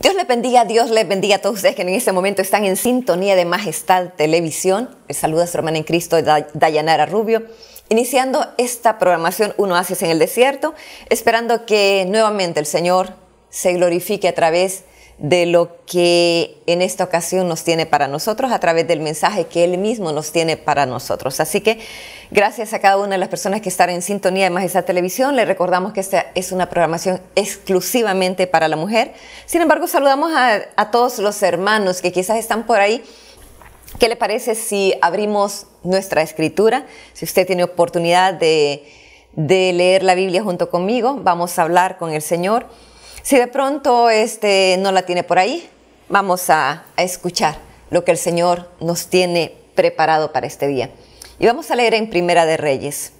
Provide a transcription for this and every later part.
Dios les bendiga, Dios les bendiga a todos ustedes que en este momento están en sintonía de Majestad Televisión. Les saluda su hermana en Cristo, Dayanara Rubio. Iniciando esta programación Uno Haces en el Desierto, esperando que nuevamente el Señor se glorifique a través de de lo que en esta ocasión nos tiene para nosotros a través del mensaje que Él mismo nos tiene para nosotros. Así que gracias a cada una de las personas que están en sintonía de Majestad Televisión. Le recordamos que esta es una programación exclusivamente para la mujer. Sin embargo, saludamos a, todos los hermanos que quizás están por ahí. ¿Qué le parece si abrimos nuestra escritura? Si usted tiene oportunidad de leer la Biblia junto conmigo, vamos a hablar con el Señor. Si de pronto este, no la tiene por ahí, vamos a, a escuchar lo que el Señor nos tiene preparado para este día. Y vamos a leer en Primera de Reyes,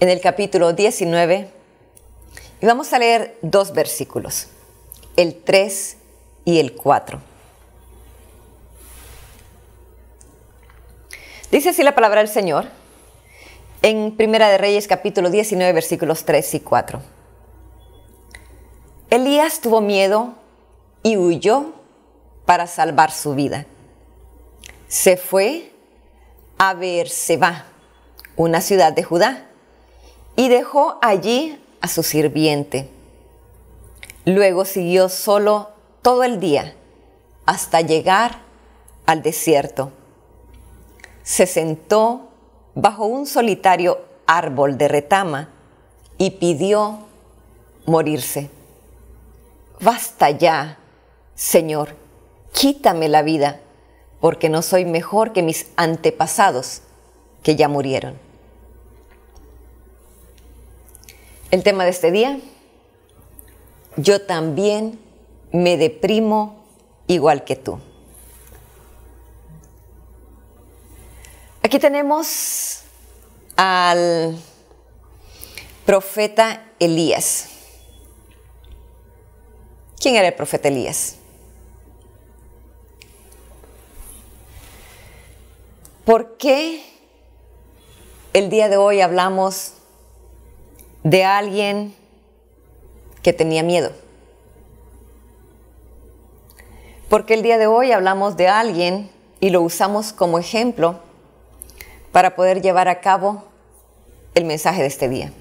en el capítulo 19, y vamos a leer dos versículos, el 3 y el 4. Dice así la palabra del Señor en Primera de Reyes capítulo 19 versículos 3 y 4. Elías tuvo miedo y huyó para salvar su vida. Se fue a Beerseba, una ciudad de Judá, y dejó allí a su sirviente. Luego siguió solo todo el día hasta llegar al desierto. Se sentó bajo un solitario árbol de retama y pidió morirse basta ya, Señor, quítame la vida, porque no soy mejor que mis antepasados que ya murieron. El tema de este día, yo también me deprimo igual que tú. Aquí tenemos al profeta Elías. ¿Quién era el profeta Elías? ¿Por qué el día de hoy hablamos de alguien que tenía miedo? Porque el día de hoy hablamos de alguien y lo usamos como ejemplo para poder llevar a cabo el mensaje de este día.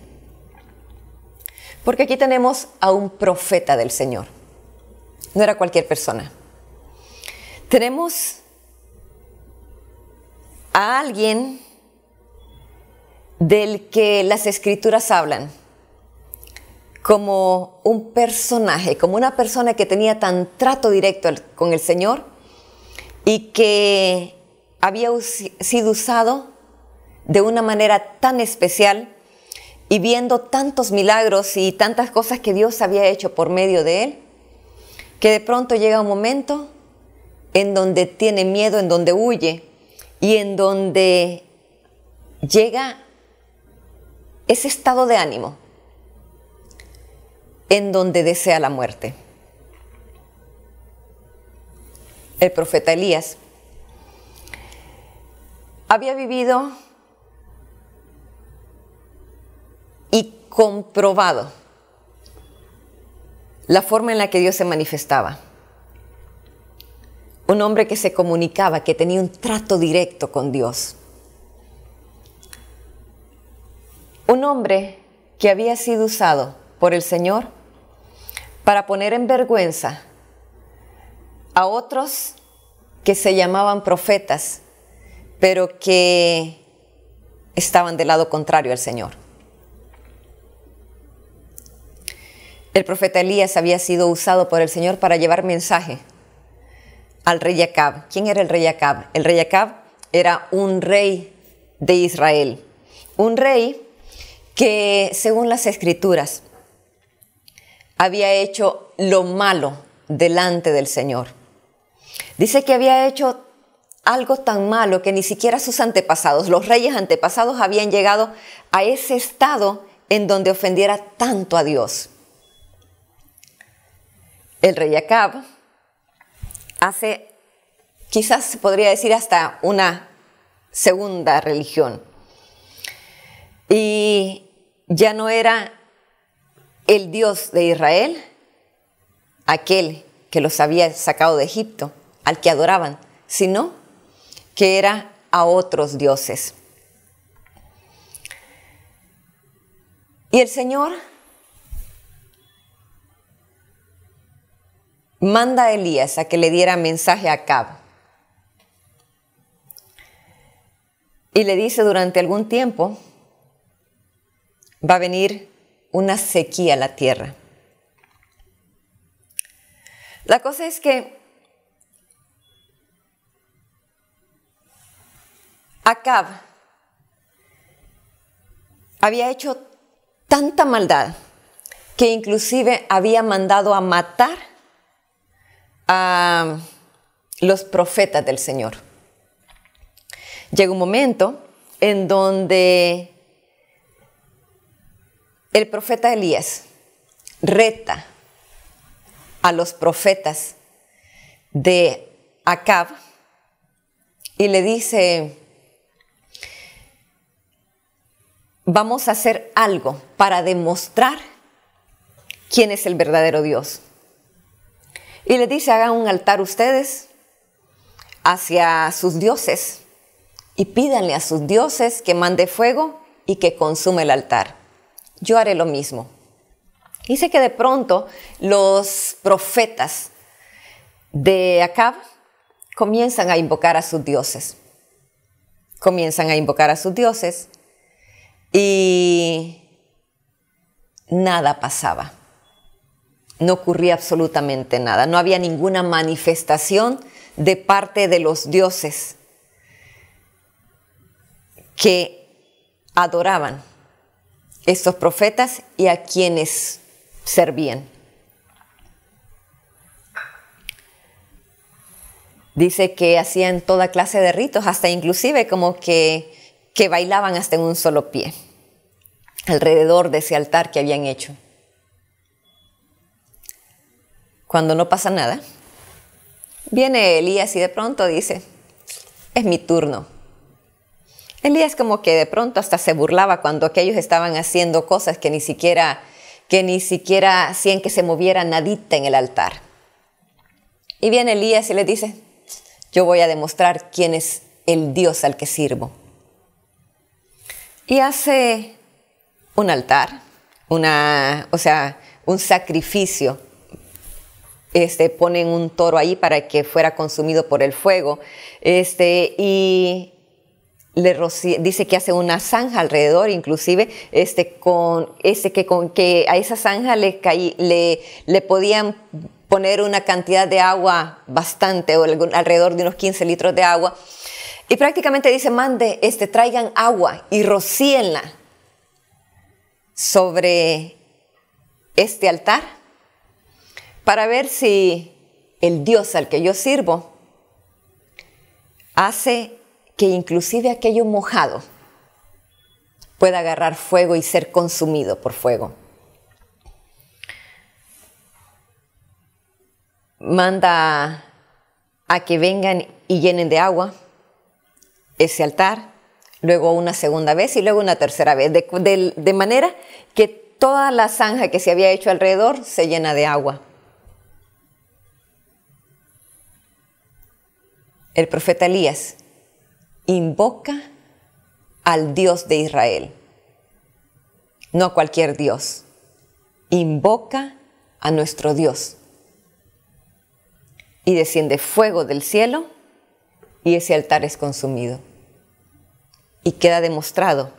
Porque aquí tenemos a un profeta del Señor. No era cualquier persona. Tenemos a alguien del que las escrituras hablan como un personaje, como una persona que tenía tan trato directo con el Señor y que había sido usado de una manera tan especial y viendo tantos milagros y tantas cosas que Dios había hecho por medio de él, que de pronto llega un momento en donde tiene miedo, en donde huye y en donde llega ese estado de ánimo en donde desea la muerte. El profeta Elías había vivido y comprobado la forma en la que Dios se manifestaba. Un hombre que se comunicaba, que tenía un trato directo con Dios. Un hombre que había sido usado por el Señor para poner en vergüenza a otros que se llamaban profetas, pero que estaban del lado contrario al Señor. El profeta Elías había sido usado por el Señor para llevar mensaje al rey Acab. ¿Quién era el rey Acab? El rey Acab era un rey de Israel. Un rey que, según las escrituras, había hecho lo malo delante del Señor. Dice que había hecho algo tan malo que ni siquiera sus antepasados, los reyes antepasados, habían llegado a ese estado en donde ofendiera tanto a Dios el rey Acab hace, quizás se podría decir, hasta una segunda religión. Y ya no era el Dios de Israel, aquel que los había sacado de Egipto, al que adoraban, sino que era a otros dioses. Y el Señor manda a Elías a que le diera mensaje a Acab. Y le dice, durante algún tiempo va a venir una sequía a la tierra. La cosa es que Acab había hecho tanta maldad que inclusive había mandado a matar a los profetas del Señor. Llega un momento en donde el profeta Elías reta a los profetas de Acab y le dice, vamos a hacer algo para demostrar quién es el verdadero Dios. Y le dice, hagan un altar ustedes hacia sus dioses y pídanle a sus dioses que mande fuego y que consume el altar. Yo haré lo mismo. Dice que de pronto los profetas de Acab comienzan a invocar a sus dioses. Comienzan a invocar a sus dioses y nada pasaba no ocurría absolutamente nada, no había ninguna manifestación de parte de los dioses que adoraban estos profetas y a quienes servían. Dice que hacían toda clase de ritos, hasta inclusive como que, que bailaban hasta en un solo pie, alrededor de ese altar que habían hecho. Cuando no pasa nada, viene Elías y de pronto dice, es mi turno. Elías como que de pronto hasta se burlaba cuando aquellos estaban haciendo cosas que ni siquiera que ni siquiera hacían que se moviera nadita en el altar. Y viene Elías y le dice, yo voy a demostrar quién es el Dios al que sirvo. Y hace un altar, una, o sea, un sacrificio este, ponen un toro ahí para que fuera consumido por el fuego. Este, y le dice que hace una zanja alrededor, inclusive este, con, ese que, con, que a esa zanja le, le, le podían poner una cantidad de agua bastante, o alrededor de unos 15 litros de agua. Y prácticamente dice, mande, este, traigan agua y rocíenla sobre este altar para ver si el Dios al que yo sirvo hace que inclusive aquello mojado pueda agarrar fuego y ser consumido por fuego. Manda a que vengan y llenen de agua ese altar, luego una segunda vez y luego una tercera vez, de, de manera que toda la zanja que se había hecho alrededor se llena de agua. el profeta Elías invoca al Dios de Israel, no a cualquier Dios, invoca a nuestro Dios. Y desciende fuego del cielo y ese altar es consumido. Y queda demostrado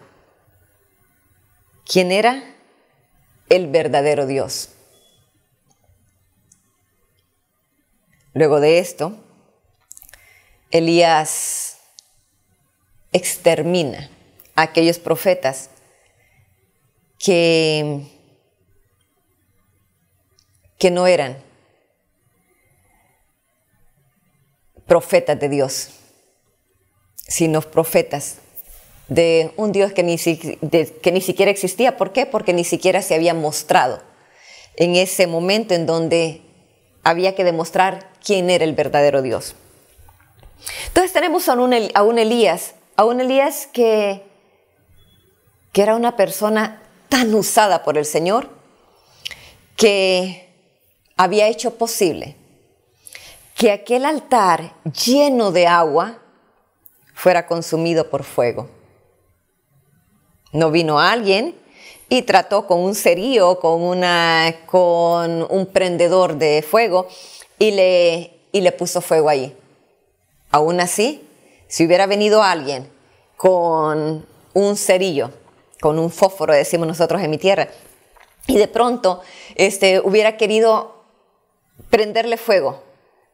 quién era el verdadero Dios. Luego de esto, Elías extermina a aquellos profetas que, que no eran profetas de Dios, sino profetas de un Dios que ni, que ni siquiera existía. ¿Por qué? Porque ni siquiera se había mostrado en ese momento en donde había que demostrar quién era el verdadero Dios. Entonces tenemos a un, Elías, a un Elías que, que era una persona tan usada por el Señor que había hecho posible que aquel altar lleno de agua fuera consumido por fuego. No vino alguien y trató con un cerillo, con, una, con un prendedor de fuego y le, y le puso fuego ahí. Aún así, si hubiera venido alguien con un cerillo, con un fósforo, decimos nosotros en mi tierra, y de pronto este, hubiera querido prenderle fuego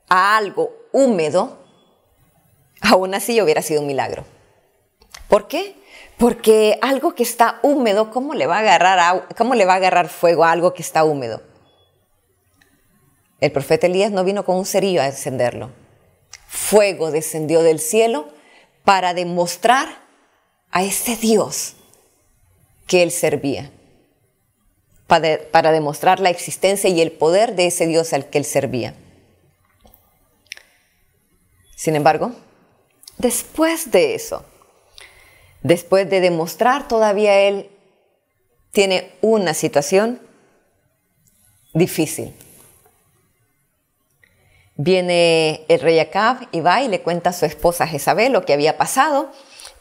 a algo húmedo, aún así hubiera sido un milagro. ¿Por qué? Porque algo que está húmedo, ¿cómo le va a agarrar, cómo le va a agarrar fuego a algo que está húmedo? El profeta Elías no vino con un cerillo a encenderlo fuego descendió del cielo para demostrar a ese Dios que él servía, para, para, demostrar la existencia y el poder de ese Dios al que él servía. Sin embargo, después de eso, después de demostrar todavía él, tiene una situación difícil. Viene el rey Acab y va y le cuenta a su esposa Jezabel lo que había pasado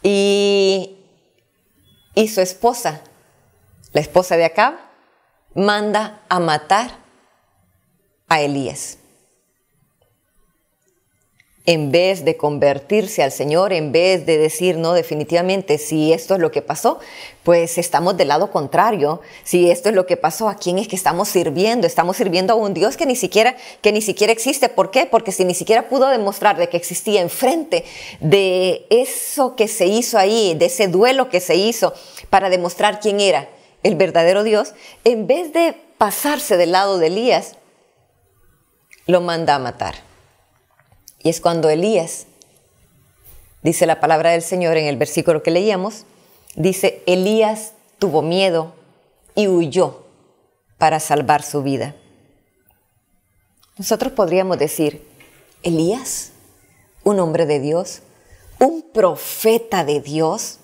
y, y su esposa, la esposa de Acab, manda a matar a Elías en vez de convertirse al Señor, en vez de decir, no, definitivamente, si esto es lo que pasó, pues estamos del lado contrario. Si esto es lo que pasó, ¿a quién es que estamos sirviendo? Estamos sirviendo a un Dios que ni siquiera, que ni siquiera existe. ¿Por qué? Porque si ni siquiera pudo demostrar de que existía enfrente de eso que se hizo ahí, de ese duelo que se hizo para demostrar quién era el verdadero Dios, en vez de pasarse del lado de Elías, lo manda a matar. Y es cuando Elías, dice la palabra del Señor en el versículo que leíamos, dice, Elías tuvo miedo y huyó para salvar su vida. Nosotros podríamos decir, Elías, un hombre de Dios, un profeta de Dios,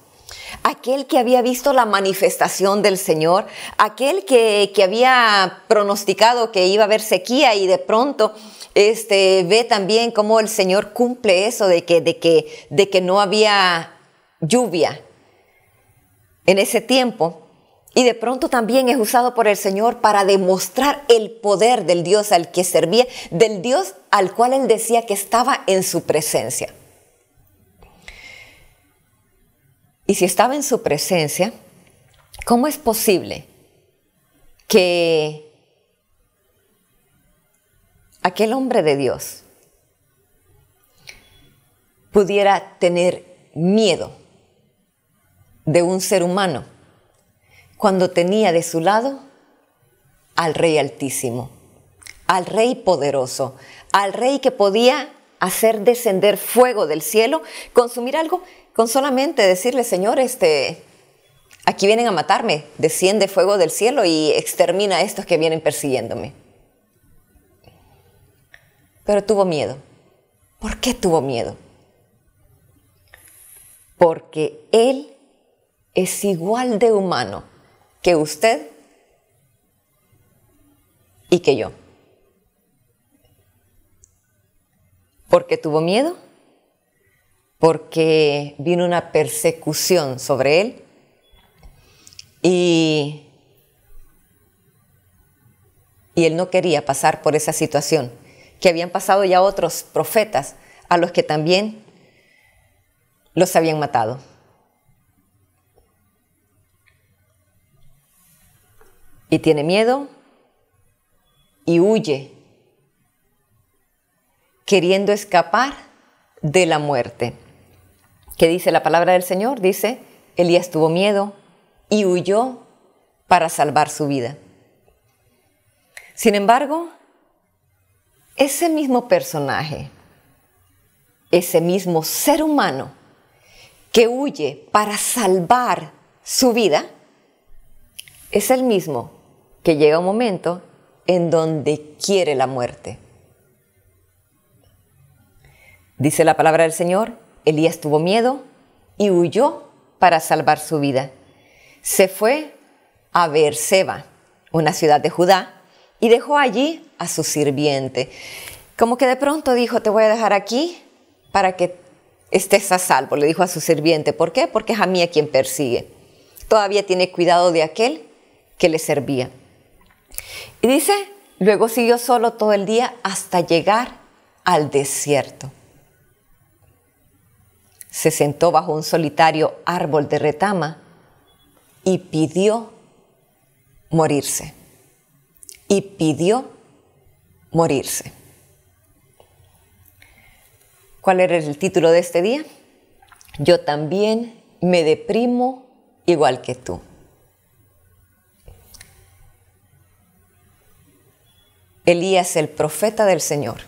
aquel que había visto la manifestación del Señor, aquel que, había pronosticado que iba a haber sequía y de pronto este, ve también cómo el Señor cumple eso de que, de que no había lluvia en ese tiempo. Y de pronto también es usado por el Señor para demostrar el poder del Dios al que servía, del Dios al cual él decía que estaba en su presencia. Y si estaba en su presencia, ¿cómo es posible que aquel hombre de Dios pudiera tener miedo de un ser humano cuando tenía de su lado al Rey Altísimo, al Rey Poderoso, al Rey que podía hacer descender fuego del cielo, consumir algo, con solamente decirle, Señor, este, aquí vienen a matarme, desciende fuego del cielo y extermina a estos que vienen persiguiéndome pero tuvo miedo. ¿Por qué tuvo miedo? Porque él es igual de humano que usted y que yo. ¿Por qué tuvo miedo? Porque vino una persecución sobre él y, y él no quería pasar por esa situación que habían pasado ya otros profetas a los que también los habían matado. Y tiene miedo y huye, queriendo escapar de la muerte. ¿Qué dice la palabra del Señor? Dice, Elías tuvo miedo y huyó para salvar su vida. Sin embargo, ese mismo personaje, ese mismo ser humano que huye para salvar su vida, es el mismo que llega un momento en donde quiere la muerte. Dice la palabra del Señor, Elías tuvo miedo y huyó para salvar su vida. Se fue a Beerseba, una ciudad de Judá, y dejó allí a su sirviente. Como que de pronto dijo, te voy a dejar aquí para que estés a salvo, le dijo a su sirviente. ¿Por qué? Porque es a mí a quien persigue. Todavía tiene cuidado de aquel que le servía. Y dice, luego siguió solo todo el día hasta llegar al desierto. Se sentó bajo un solitario árbol de retama y pidió morirse. Y pidió morirse. ¿Cuál era el título de este día? Yo también me deprimo igual que tú. Elías, el profeta del Señor,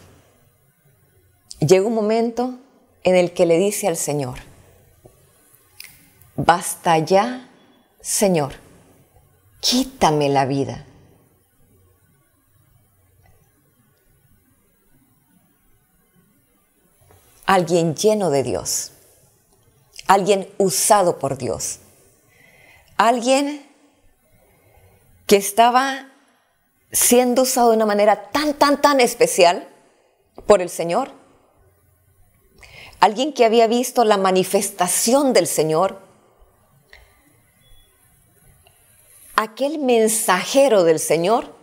llega un momento en el que le dice al Señor, basta ya, Señor, quítame la vida alguien lleno de Dios, alguien usado por Dios, alguien que estaba siendo usado de una manera tan, tan, tan especial por el Señor. Alguien que había visto la manifestación del Señor. Aquel mensajero del Señor.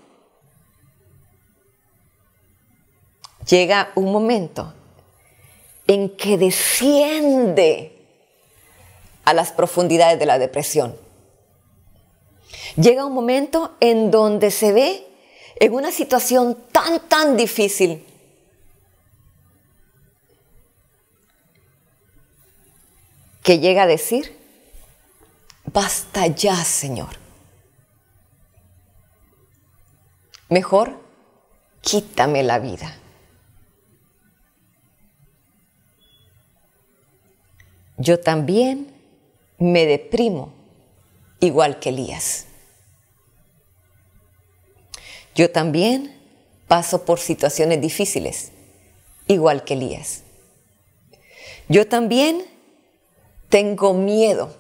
Llega un momento en que desciende a las profundidades de la depresión. Llega un momento en donde se ve en una situación tan, tan difícil que llega a decir, basta ya, Señor. Mejor quítame la vida. yo también me deprimo igual que Elías. Yo también paso por situaciones difíciles, igual que Elías. Yo también tengo miedo,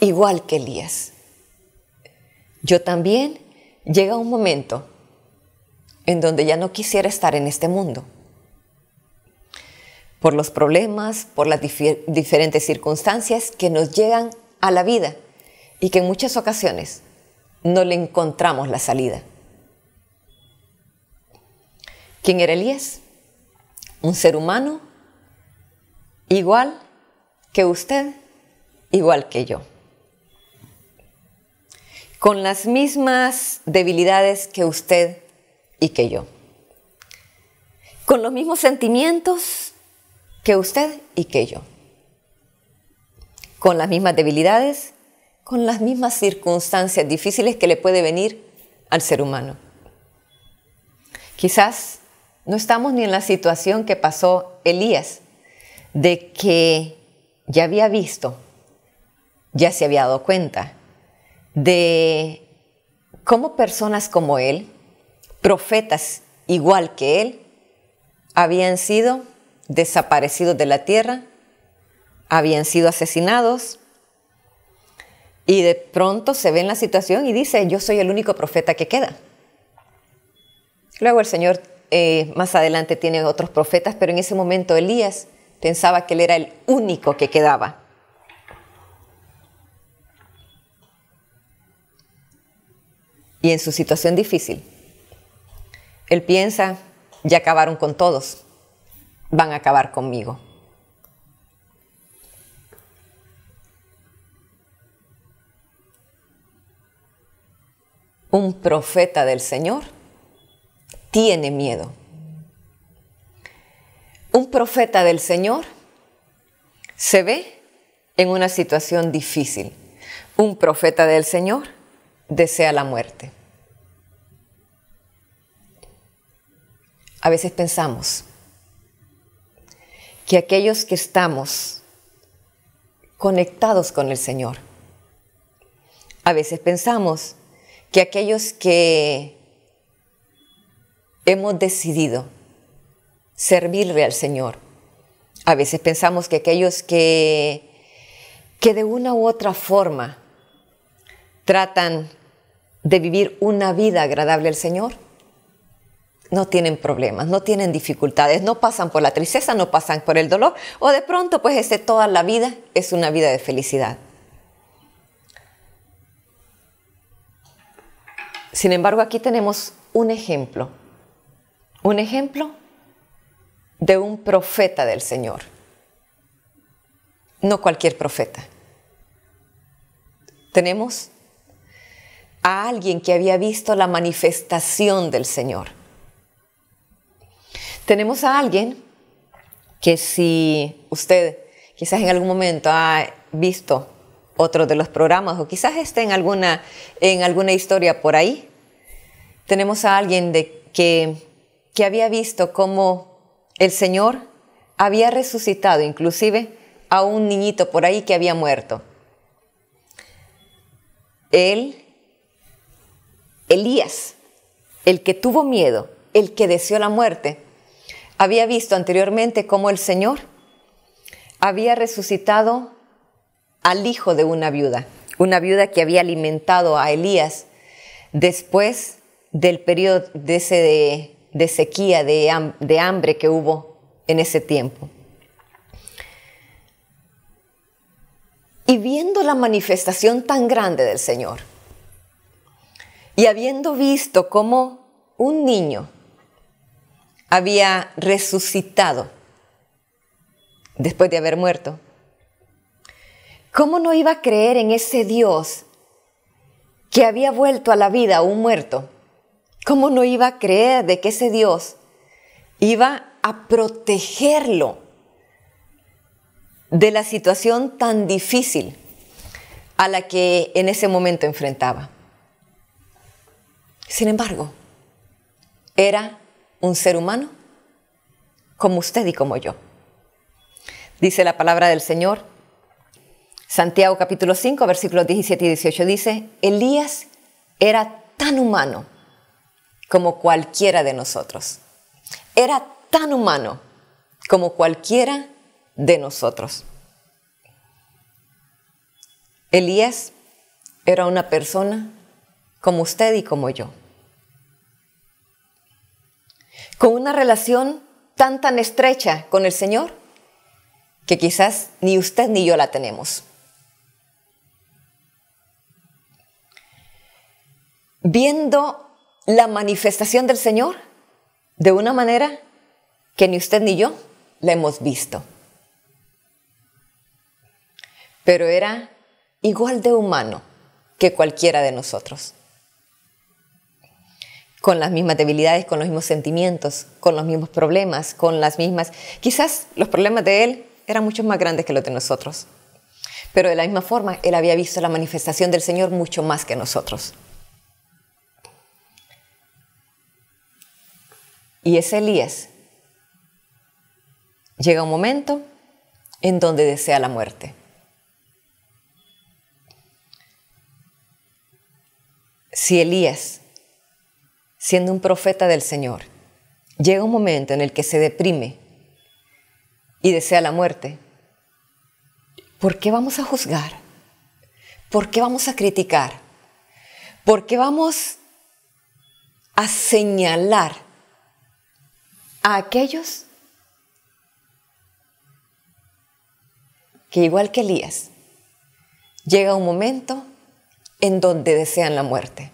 igual que Elías. Yo también llega un momento en donde ya no quisiera estar en este mundo por los problemas, por las diferentes circunstancias que nos llegan a la vida y que en muchas ocasiones no le encontramos la salida. ¿Quién era Elías? Un ser humano igual que usted, igual que yo. Con las mismas debilidades que usted y que yo. Con los mismos sentimientos que usted y que yo. Con las mismas debilidades, con las mismas circunstancias difíciles que le puede venir al ser humano. Quizás no estamos ni en la situación que pasó Elías, de que ya había visto, ya se había dado cuenta, de cómo personas como él, profetas igual que él, habían sido desaparecidos de la tierra, habían sido asesinados y de pronto se ve en la situación y dice, yo soy el único profeta que queda. Luego el Señor eh, más adelante tiene otros profetas, pero en ese momento Elías pensaba que él era el único que quedaba. Y en su situación difícil, él piensa, ya acabaron con todos van a acabar conmigo. Un profeta del Señor tiene miedo. Un profeta del Señor se ve en una situación difícil. Un profeta del Señor desea la muerte. A veces pensamos, que aquellos que estamos conectados con el Señor, a veces pensamos que aquellos que hemos decidido servirle al Señor, a veces pensamos que aquellos que, que de una u otra forma tratan de vivir una vida agradable al Señor, no tienen problemas, no tienen dificultades, no pasan por la tristeza, no pasan por el dolor, o de pronto pues ese toda la vida es una vida de felicidad. Sin embargo, aquí tenemos un ejemplo, un ejemplo de un profeta del Señor, no cualquier profeta. Tenemos a alguien que había visto la manifestación del Señor tenemos a alguien que si usted quizás en algún momento ha visto otro de los programas o quizás esté en alguna, en alguna historia por ahí, tenemos a alguien de que, que había visto cómo el Señor había resucitado inclusive a un niñito por ahí que había muerto. Él, Elías, el que tuvo miedo, el que deseó la muerte, había visto anteriormente cómo el Señor había resucitado al hijo de una viuda, una viuda que había alimentado a Elías después del periodo de, ese sequía, de, de hambre que hubo en ese tiempo. Y viendo la manifestación tan grande del Señor, y habiendo visto cómo un niño había resucitado después de haber muerto. ¿Cómo no iba a creer en ese Dios que había vuelto a la vida a un muerto? ¿Cómo no iba a creer de que ese Dios iba a protegerlo de la situación tan difícil a la que en ese momento enfrentaba? Sin embargo, era un ser humano como usted y como yo. Dice la palabra del Señor. Santiago capítulo 5, versículos 17 y 18 dice, Elías era tan humano como cualquiera de nosotros. Era tan humano como cualquiera de nosotros. Elías era una persona como usted y como yo con una relación tan tan estrecha con el Señor que quizás ni usted ni yo la tenemos. Viendo la manifestación del Señor de una manera que ni usted ni yo la hemos visto. Pero era igual de humano que cualquiera de nosotros con las mismas debilidades, con los mismos sentimientos, con los mismos problemas, con las mismas... Quizás los problemas de él eran mucho más grandes que los de nosotros, pero de la misma forma él había visto la manifestación del Señor mucho más que nosotros. Y ese Elías llega un momento en donde desea la muerte. Si Elías siendo un profeta del Señor, llega un momento en el que se deprime y desea la muerte, ¿por qué vamos a juzgar? ¿Por qué vamos a criticar? ¿Por qué vamos a señalar a aquellos que igual que Elías, llega un momento en donde desean la muerte?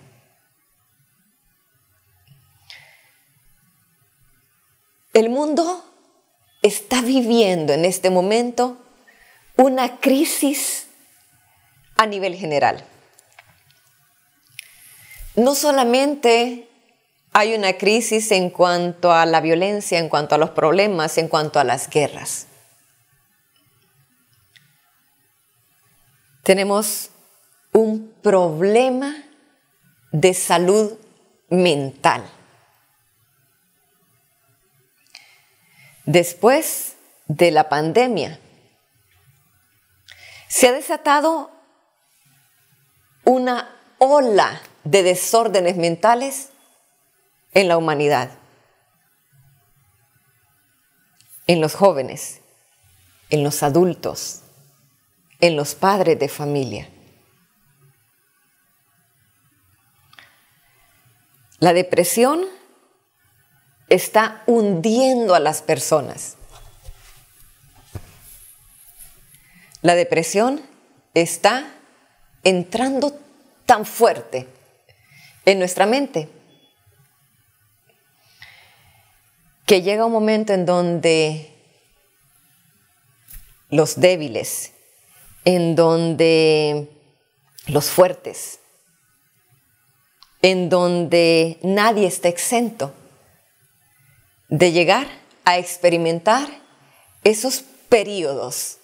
El mundo está viviendo en este momento una crisis a nivel general. No solamente hay una crisis en cuanto a la violencia, en cuanto a los problemas, en cuanto a las guerras. Tenemos un problema de salud mental. después de la pandemia, se ha desatado una ola de desórdenes mentales en la humanidad, en los jóvenes, en los adultos, en los padres de familia. La depresión está hundiendo a las personas. La depresión está entrando tan fuerte en nuestra mente que llega un momento en donde los débiles, en donde los fuertes, en donde nadie está exento de llegar a experimentar esos periodos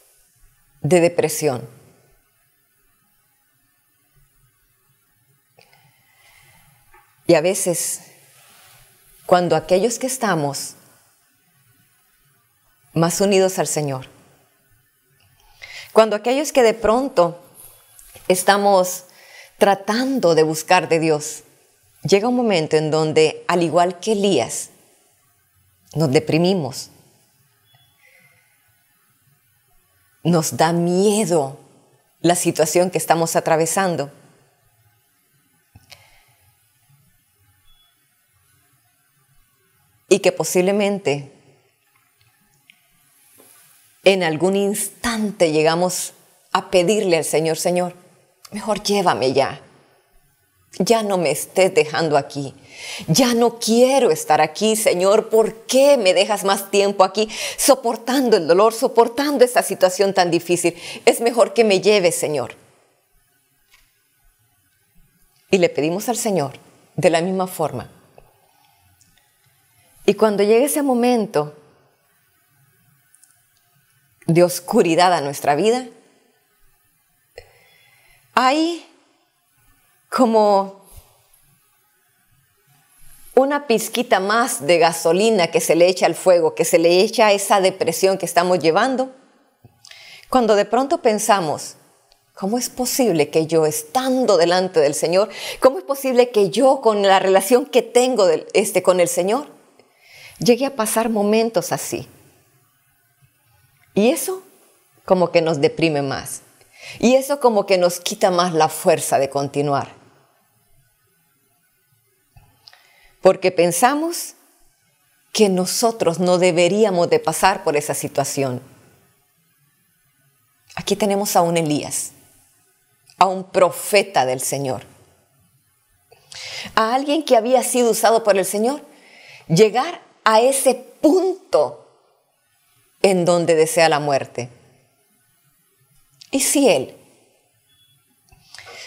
de depresión. Y a veces, cuando aquellos que estamos más unidos al Señor, cuando aquellos que de pronto estamos tratando de buscar de Dios, llega un momento en donde, al igual que Elías, nos deprimimos, nos da miedo la situación que estamos atravesando. Y que posiblemente en algún instante llegamos a pedirle al Señor, Señor, mejor llévame ya ya no me estés dejando aquí. Ya no quiero estar aquí, Señor. ¿Por qué me dejas más tiempo aquí soportando el dolor, soportando esta situación tan difícil? Es mejor que me lleves, Señor. Y le pedimos al Señor de la misma forma. Y cuando llegue ese momento de oscuridad a nuestra vida, ahí como una pizquita más de gasolina que se le echa al fuego, que se le echa a esa depresión que estamos llevando, cuando de pronto pensamos, ¿cómo es posible que yo estando delante del Señor, cómo es posible que yo con la relación que tengo este, con el Señor, llegue a pasar momentos así? Y eso como que nos deprime más. Y eso como que nos quita más la fuerza de continuar. porque pensamos que nosotros no deberíamos de pasar por esa situación. Aquí tenemos a un Elías, a un profeta del Señor, a alguien que había sido usado por el Señor, llegar a ese punto en donde desea la muerte. ¿Y si él,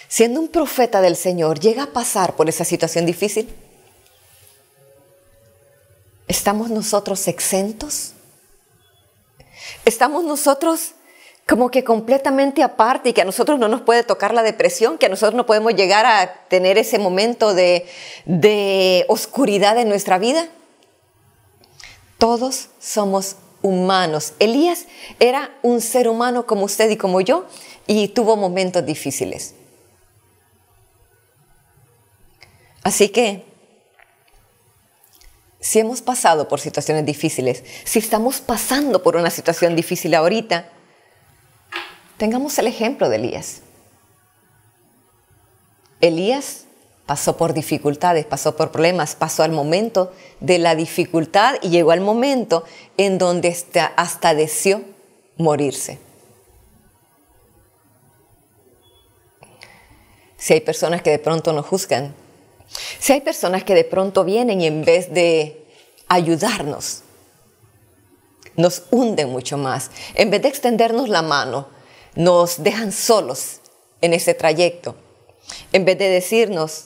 siendo un profeta del Señor, llega a pasar por esa situación difícil? ¿Estamos nosotros exentos? ¿Estamos nosotros como que completamente aparte y que a nosotros no nos puede tocar la depresión, que a nosotros no podemos llegar a tener ese momento de, de oscuridad en nuestra vida? Todos somos humanos. Elías era un ser humano como usted y como yo y tuvo momentos difíciles. Así que si hemos pasado por situaciones difíciles, si estamos pasando por una situación difícil ahorita, tengamos el ejemplo de Elías. Elías pasó por dificultades, pasó por problemas, pasó al momento de la dificultad y llegó al momento en donde hasta deseó morirse. Si hay personas que de pronto nos juzgan si hay personas que de pronto vienen y en vez de ayudarnos, nos hunden mucho más. En vez de extendernos la mano, nos dejan solos en ese trayecto. En vez de decirnos,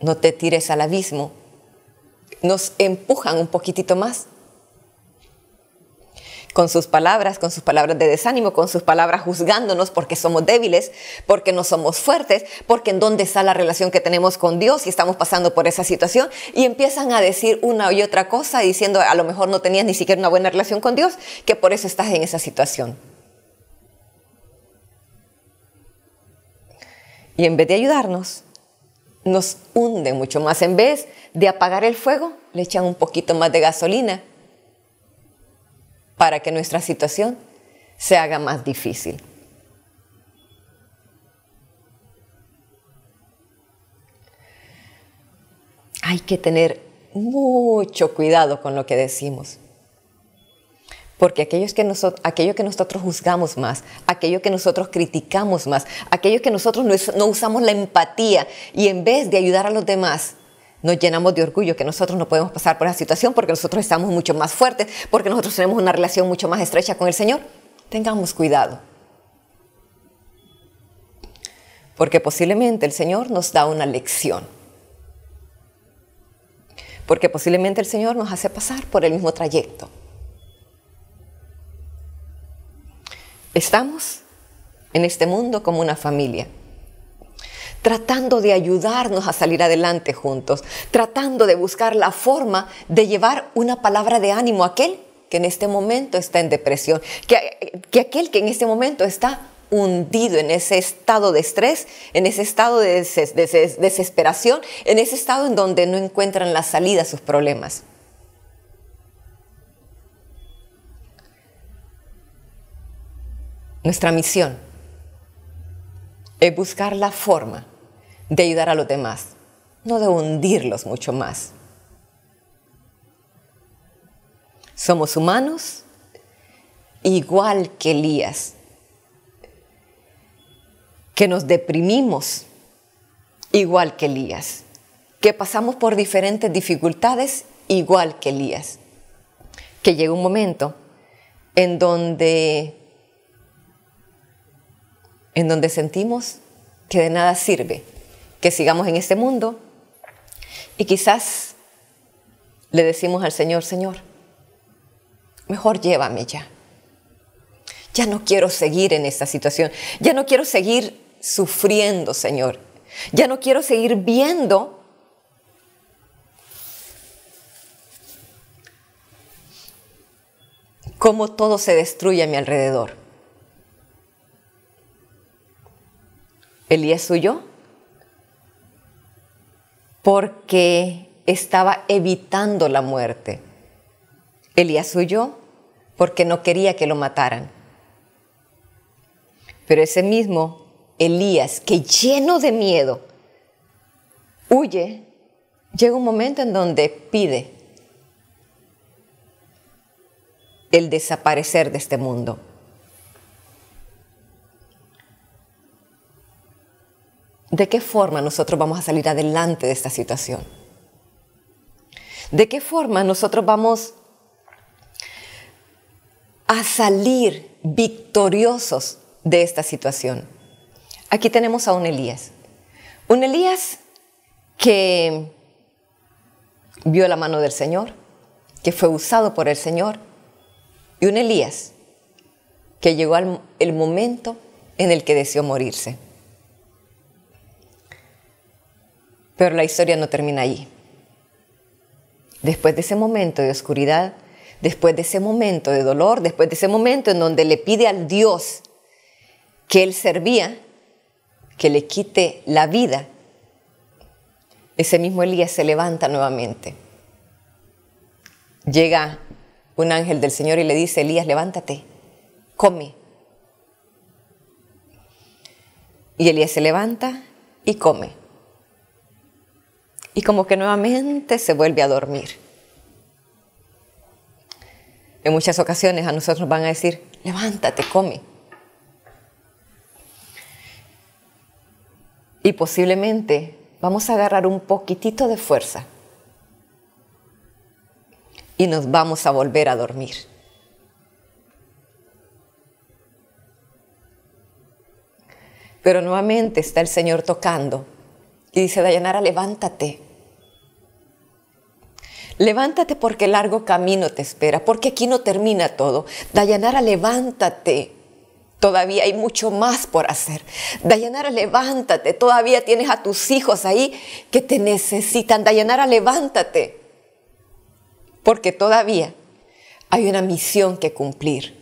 no te tires al abismo, nos empujan un poquitito más con sus palabras, con sus palabras de desánimo, con sus palabras juzgándonos porque somos débiles, porque no somos fuertes, porque en dónde está la relación que tenemos con Dios y estamos pasando por esa situación y empiezan a decir una y otra cosa diciendo a lo mejor no tenías ni siquiera una buena relación con Dios, que por eso estás en esa situación. Y en vez de ayudarnos, nos hunde mucho más. En vez de apagar el fuego, le echan un poquito más de gasolina para que nuestra situación se haga más difícil. Hay que tener mucho cuidado con lo que decimos. Porque aquellos que aquello que nosotros juzgamos más, aquello que nosotros criticamos más, aquello que nosotros no usamos la empatía y en vez de ayudar a los demás, nos llenamos de orgullo que nosotros no podemos pasar por esa situación porque nosotros estamos mucho más fuertes, porque nosotros tenemos una relación mucho más estrecha con el Señor. Tengamos cuidado. Porque posiblemente el Señor nos da una lección. Porque posiblemente el Señor nos hace pasar por el mismo trayecto. Estamos en este mundo como una familia tratando de ayudarnos a salir adelante juntos, tratando de buscar la forma de llevar una palabra de ánimo a aquel que en este momento está en depresión, que, aquel que en este momento está hundido en ese estado de estrés, en ese estado de desesperación, en ese estado en donde no encuentran la salida a sus problemas. Nuestra misión es buscar la forma de ayudar a los demás, no de hundirlos mucho más. Somos humanos igual que Elías, que nos deprimimos igual que Elías, que pasamos por diferentes dificultades igual que Elías, que llega un momento en donde en donde sentimos que de nada sirve que sigamos en este mundo y quizás le decimos al Señor, Señor, mejor llévame ya. Ya no quiero seguir en esta situación, ya no quiero seguir sufriendo, Señor. Ya no quiero seguir viendo cómo todo se destruye a mi alrededor. Elías suyo porque estaba evitando la muerte. Elías huyó porque no quería que lo mataran. Pero ese mismo Elías, que lleno de miedo, huye, llega un momento en donde pide el desaparecer de este mundo. ¿de qué forma nosotros vamos a salir adelante de esta situación? ¿De qué forma nosotros vamos a salir victoriosos de esta situación? Aquí tenemos a un Elías. Un Elías que vio la mano del Señor, que fue usado por el Señor, y un Elías que llegó al momento en el que deseó morirse. Pero la historia no termina allí. Después de ese momento de oscuridad, después de ese momento de dolor, después de ese momento en donde le pide al Dios que él servía, que le quite la vida, ese mismo Elías se levanta nuevamente. Llega un ángel del Señor y le dice, Elías, levántate, come. Y Elías se levanta y come y como que nuevamente se vuelve a dormir. En muchas ocasiones a nosotros van a decir, levántate, come. Y posiblemente vamos a agarrar un poquitito de fuerza y nos vamos a volver a dormir. Pero nuevamente está el Señor tocando y dice, Dayanara, levántate. Levántate porque largo camino te espera, porque aquí no termina todo. Dayanara, levántate. Todavía hay mucho más por hacer. Dayanara, levántate. Todavía tienes a tus hijos ahí que te necesitan. Dayanara, levántate. Porque todavía hay una misión que cumplir.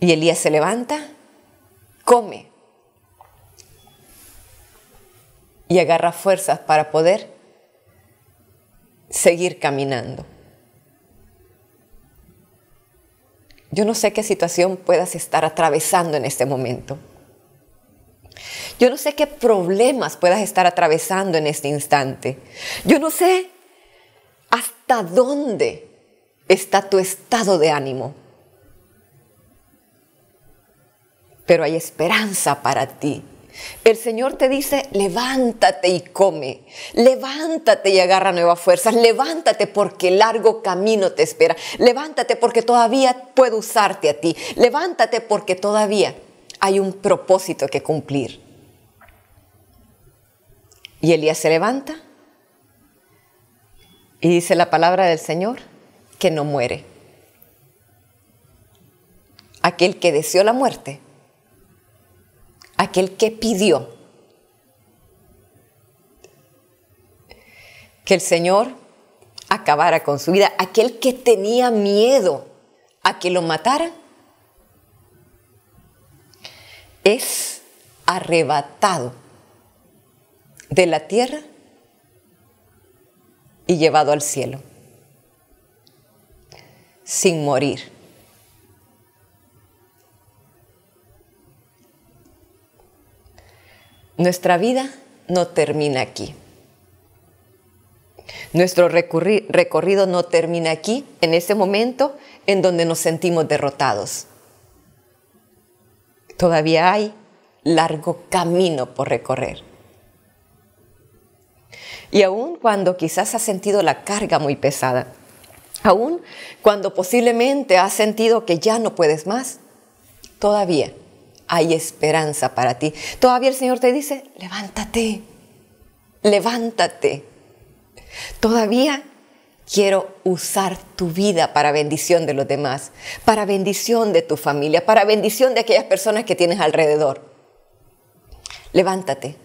Y Elías se levanta, come y agarra fuerzas para poder seguir caminando. Yo no sé qué situación puedas estar atravesando en este momento. Yo no sé qué problemas puedas estar atravesando en este instante. Yo no sé hasta dónde está tu estado de ánimo. Pero hay esperanza para ti. El Señor te dice, levántate y come, levántate y agarra nuevas fuerzas, levántate porque largo camino te espera, levántate porque todavía puedo usarte a ti, levántate porque todavía hay un propósito que cumplir. Y Elías se levanta y dice la palabra del Señor que no muere. Aquel que deseó la muerte aquel que pidió que el Señor acabara con su vida, aquel que tenía miedo a que lo mataran, es arrebatado de la tierra y llevado al cielo sin morir. Nuestra vida no termina aquí. Nuestro recorrido no termina aquí, en ese momento en donde nos sentimos derrotados. Todavía hay largo camino por recorrer. Y aun cuando quizás has sentido la carga muy pesada, aun cuando posiblemente has sentido que ya no puedes más, todavía hay esperanza para ti. Todavía el Señor te dice, levántate, levántate. Todavía quiero usar tu vida para bendición de los demás, para bendición de tu familia, para bendición de aquellas personas que tienes alrededor. Levántate,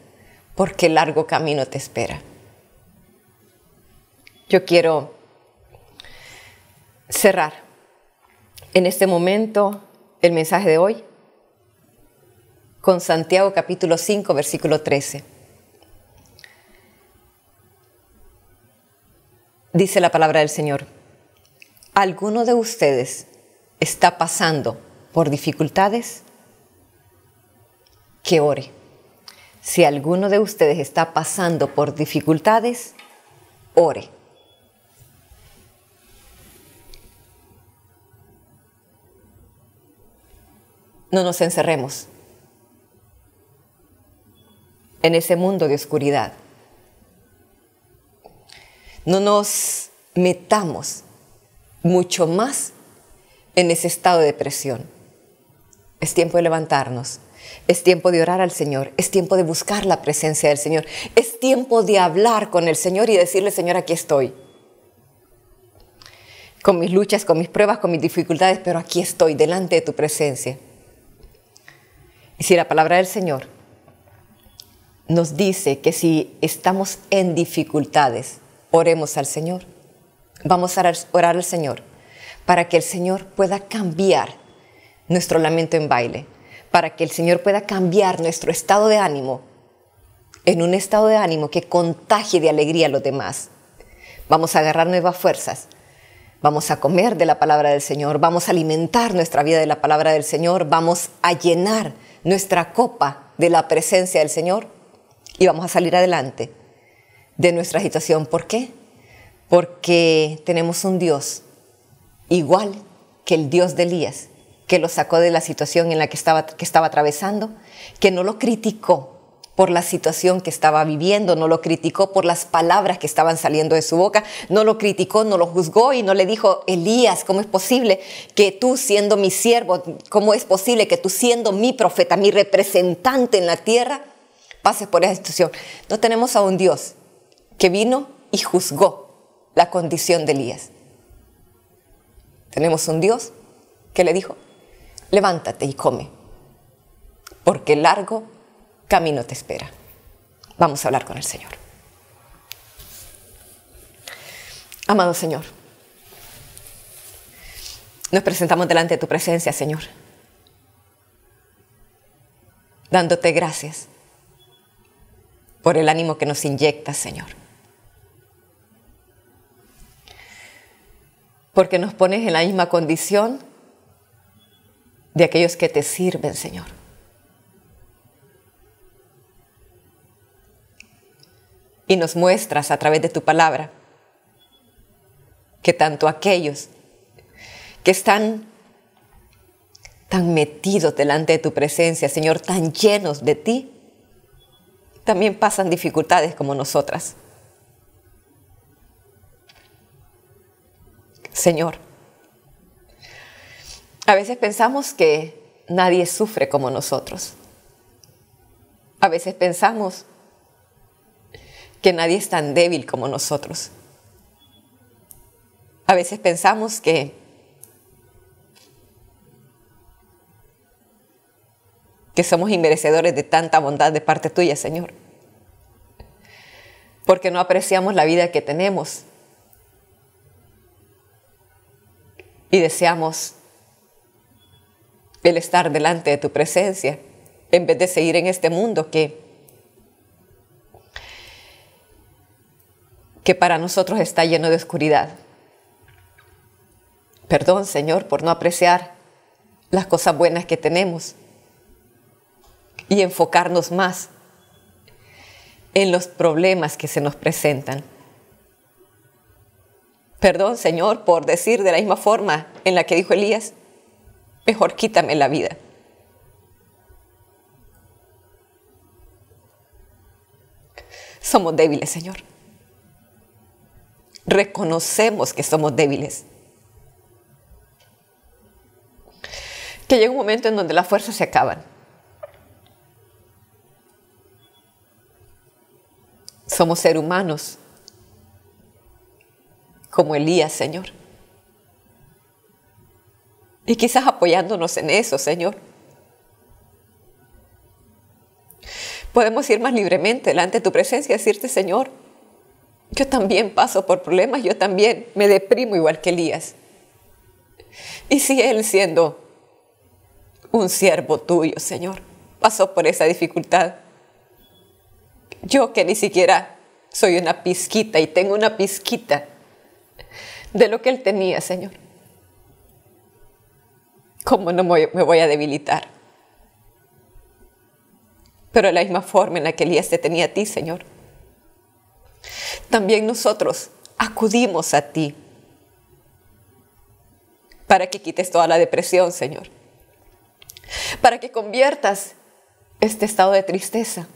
porque el largo camino te espera. Yo quiero cerrar en este momento el mensaje de hoy con Santiago capítulo 5, versículo 13. Dice la palabra del Señor, ¿alguno de ustedes está pasando por dificultades? Que ore. Si alguno de ustedes está pasando por dificultades, ore. No nos encerremos en ese mundo de oscuridad. No nos metamos mucho más en ese estado de depresión. Es tiempo de levantarnos, es tiempo de orar al Señor, es tiempo de buscar la presencia del Señor, es tiempo de hablar con el Señor y decirle, Señor, aquí estoy. Con mis luchas, con mis pruebas, con mis dificultades, pero aquí estoy delante de tu presencia. Y si la palabra del Señor nos dice que si estamos en dificultades, oremos al Señor. Vamos a orar al Señor para que el Señor pueda cambiar nuestro lamento en baile, para que el Señor pueda cambiar nuestro estado de ánimo en un estado de ánimo que contagie de alegría a los demás. Vamos a agarrar nuevas fuerzas, vamos a comer de la palabra del Señor, vamos a alimentar nuestra vida de la palabra del Señor, vamos a llenar nuestra copa de la presencia del Señor y vamos a salir adelante de nuestra situación. ¿Por qué? Porque tenemos un Dios igual que el Dios de Elías, que lo sacó de la situación en la que estaba, que estaba atravesando, que no lo criticó por la situación que estaba viviendo, no lo criticó por las palabras que estaban saliendo de su boca, no lo criticó, no lo juzgó y no le dijo, Elías, ¿cómo es posible que tú siendo mi siervo, cómo es posible que tú siendo mi profeta, mi representante en la tierra, pases por esa institución. No tenemos a un Dios que vino y juzgó la condición de Elías. Tenemos un Dios que le dijo, levántate y come, porque largo camino te espera. Vamos a hablar con el Señor. Amado Señor, nos presentamos delante de tu presencia, Señor, dándote gracias por el ánimo que nos inyectas, Señor. Porque nos pones en la misma condición de aquellos que te sirven, Señor. Y nos muestras a través de tu palabra que tanto aquellos que están tan metidos delante de tu presencia, Señor, tan llenos de ti, también pasan dificultades como nosotras. Señor, a veces pensamos que nadie sufre como nosotros. A veces pensamos que nadie es tan débil como nosotros. A veces pensamos que que somos inmerecedores de tanta bondad de parte tuya, Señor. Porque no apreciamos la vida que tenemos y deseamos el estar delante de tu presencia en vez de seguir en este mundo que, que para nosotros está lleno de oscuridad. Perdón, Señor, por no apreciar las cosas buenas que tenemos y enfocarnos más en los problemas que se nos presentan. Perdón, Señor, por decir de la misma forma en la que dijo Elías, mejor quítame la vida. Somos débiles, Señor. Reconocemos que somos débiles. Que llega un momento en donde las fuerzas se acaban. Somos seres humanos, como Elías, Señor. Y quizás apoyándonos en eso, Señor. Podemos ir más libremente delante de tu presencia y decirte, Señor, yo también paso por problemas, yo también me deprimo igual que Elías. Y si Él siendo un siervo tuyo, Señor, pasó por esa dificultad, yo que ni siquiera soy una pizquita y tengo una pizquita de lo que Él tenía, Señor. ¿Cómo no me voy a debilitar? Pero de la misma forma en la que Elías te tenía a ti, Señor. También nosotros acudimos a ti para que quites toda la depresión, Señor. Para que conviertas este estado de tristeza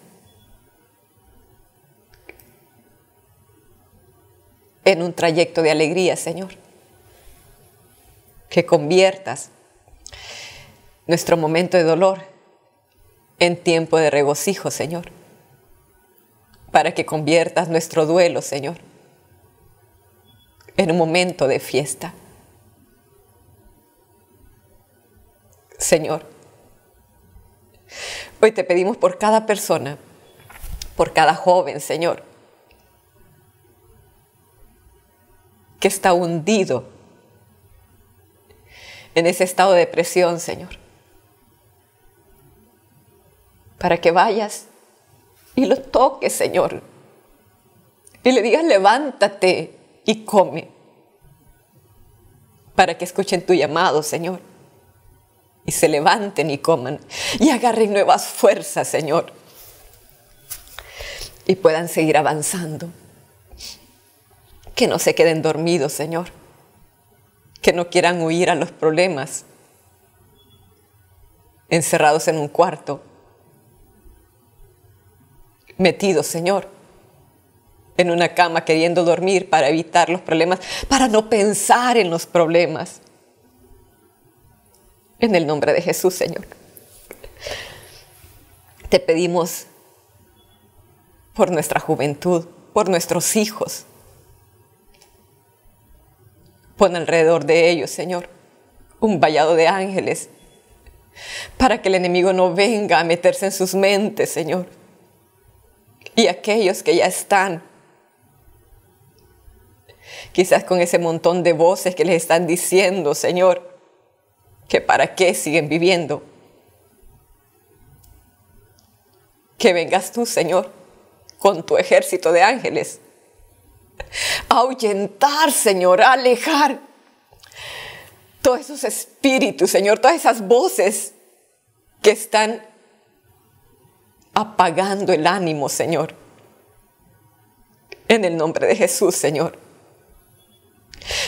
en un trayecto de alegría, Señor. Que conviertas nuestro momento de dolor en tiempo de regocijo, Señor. Para que conviertas nuestro duelo, Señor, en un momento de fiesta. Señor, hoy te pedimos por cada persona, por cada joven, Señor, que está hundido en ese estado de depresión, Señor. Para que vayas y lo toques, Señor. Y le digas, levántate y come. Para que escuchen tu llamado, Señor. Y se levanten y coman. Y agarren nuevas fuerzas, Señor. Y puedan seguir avanzando que no se queden dormidos, Señor, que no quieran huir a los problemas, encerrados en un cuarto, metidos, Señor, en una cama queriendo dormir para evitar los problemas, para no pensar en los problemas. En el nombre de Jesús, Señor. Te pedimos por nuestra juventud, por nuestros hijos, Pon alrededor de ellos, Señor, un vallado de ángeles, para que el enemigo no venga a meterse en sus mentes, Señor. Y aquellos que ya están, quizás con ese montón de voces que les están diciendo, Señor, que para qué siguen viviendo. Que vengas tú, Señor, con tu ejército de ángeles ahuyentar, Señor, alejar todos esos espíritus, Señor, todas esas voces que están apagando el ánimo, Señor. En el nombre de Jesús, Señor.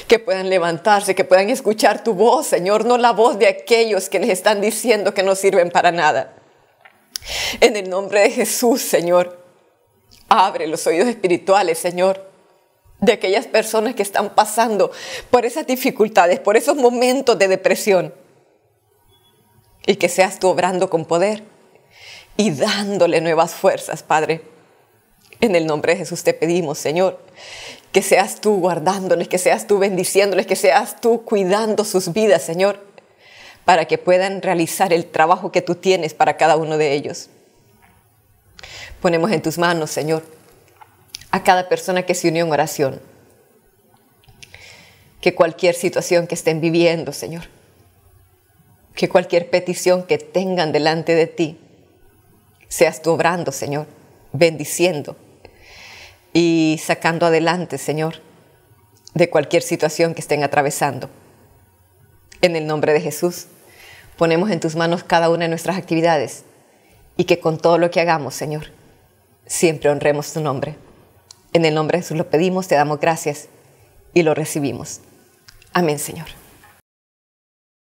Que puedan levantarse, que puedan escuchar tu voz, Señor, no la voz de aquellos que les están diciendo que no sirven para nada. En el nombre de Jesús, Señor. Abre los oídos espirituales, Señor de aquellas personas que están pasando por esas dificultades, por esos momentos de depresión. Y que seas tú obrando con poder y dándole nuevas fuerzas, Padre. En el nombre de Jesús te pedimos, Señor, que seas tú guardándoles, que seas tú bendiciéndoles, que seas tú cuidando sus vidas, Señor, para que puedan realizar el trabajo que tú tienes para cada uno de ellos. Ponemos en tus manos, Señor, a cada persona que se unió en oración. Que cualquier situación que estén viviendo, Señor, que cualquier petición que tengan delante de ti, seas tú obrando, Señor, bendiciendo y sacando adelante, Señor, de cualquier situación que estén atravesando. En el nombre de Jesús, ponemos en tus manos cada una de nuestras actividades y que con todo lo que hagamos, Señor, siempre honremos tu nombre. En el nombre de Jesús lo pedimos, te damos gracias y lo recibimos. Amén, Señor.